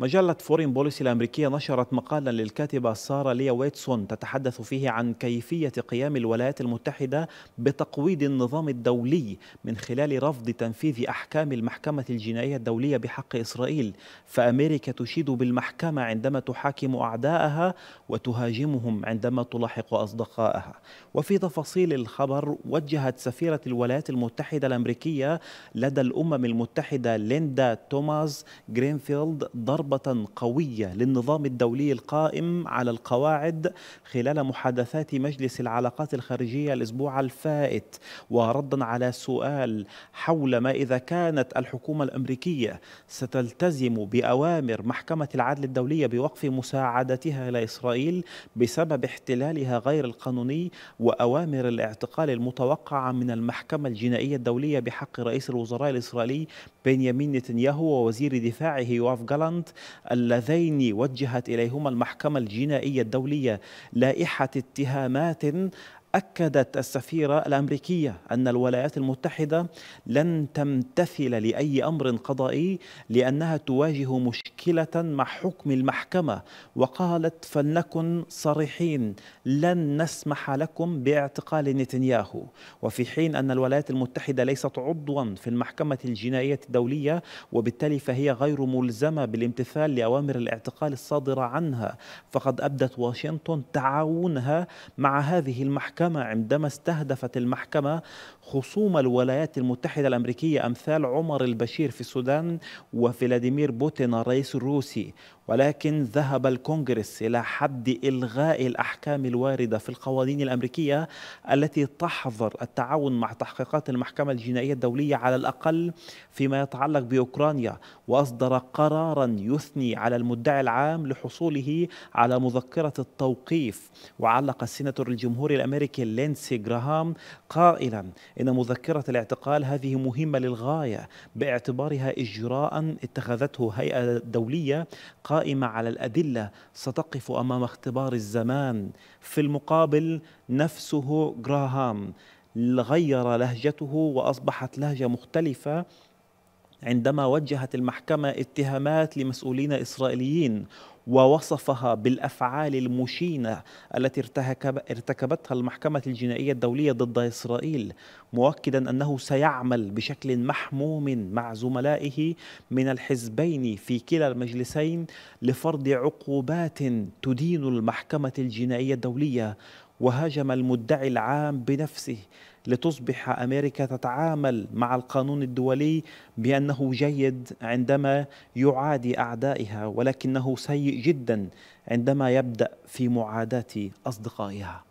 مجلة فورين بوليسي الأمريكية نشرت مقالا للكاتبة سارة ليا ويتسون تتحدث فيه عن كيفية قيام الولايات المتحدة بتقويض النظام الدولي من خلال رفض تنفيذ أحكام المحكمة الجنائية الدولية بحق إسرائيل فأمريكا تشيد بالمحكمة عندما تحاكم أعداءها وتهاجمهم عندما تلاحق أصدقائها وفي تفاصيل الخبر وجهت سفيرة الولايات المتحدة الأمريكية لدى الأمم المتحدة ليندا توماس جرينفيلد ضرب ضربة قوية للنظام الدولي القائم على القواعد خلال محادثات مجلس العلاقات الخارجية الأسبوع الفائت وردا على سؤال حول ما إذا كانت الحكومة الأمريكية ستلتزم بأوامر محكمة العدل الدولية بوقف مساعدتها لإسرائيل بسبب احتلالها غير القانوني وأوامر الاعتقال المتوقعة من المحكمة الجنائية الدولية بحق رئيس الوزراء الإسرائيلي بنيامين نتنياهو ووزير دفاعه يواف جالانت اللذين وجهت إليهما المحكمة الجنائية الدولية لائحة اتهامات أكدت السفيرة الأمريكية أن الولايات المتحدة لن تمتثل لأي أمر قضائي لأنها تواجه مشكلة مع حكم المحكمة وقالت فلنكن صريحين لن نسمح لكم باعتقال نتنياهو وفي حين أن الولايات المتحدة ليست عضوا في المحكمة الجنائية الدولية وبالتالي فهي غير ملزمة بالامتثال لأوامر الاعتقال الصادرة عنها فقد أبدت واشنطن تعاونها مع هذه المحكمة المحكمة عندما استهدفت المحكمة خصوم الولايات المتحدة الأمريكية أمثال عمر البشير في السودان وفلاديمير بوتين الرئيس الروسي ولكن ذهب الكونغرس إلى حد إلغاء الأحكام الواردة في القوانين الأمريكية التي تحظر التعاون مع تحقيقات المحكمة الجنائية الدولية على الأقل فيما يتعلق بأوكرانيا وأصدر قرارا يثني على المدعي العام لحصوله على مذكرة التوقيف وعلق السيناتور الجمهوري الأمريكي الممثل لينسي جراهام قائلا إن مذكرة الاعتقال هذه مهمة للغاية باعتبارها إجراء اتخذته هيئة دولية قائمة على الأدلة ستقف أمام اختبار الزمان في المقابل نفسه جراهام غير لهجته وأصبحت لهجة مختلفة عندما وجهت المحكمة اتهامات لمسؤولين إسرائيليين ووصفها بالأفعال المشينة التي ارتكبتها المحكمة الجنائية الدولية ضد إسرائيل مؤكدا أنه سيعمل بشكل محموم مع زملائه من الحزبين في كلا المجلسين لفرض عقوبات تدين المحكمة الجنائية الدولية وهاجم المدعي العام بنفسه لتصبح امريكا تتعامل مع القانون الدولي بانه جيد عندما يعادي اعدائها ولكنه سيء جدا عندما يبدا في معاداه اصدقائها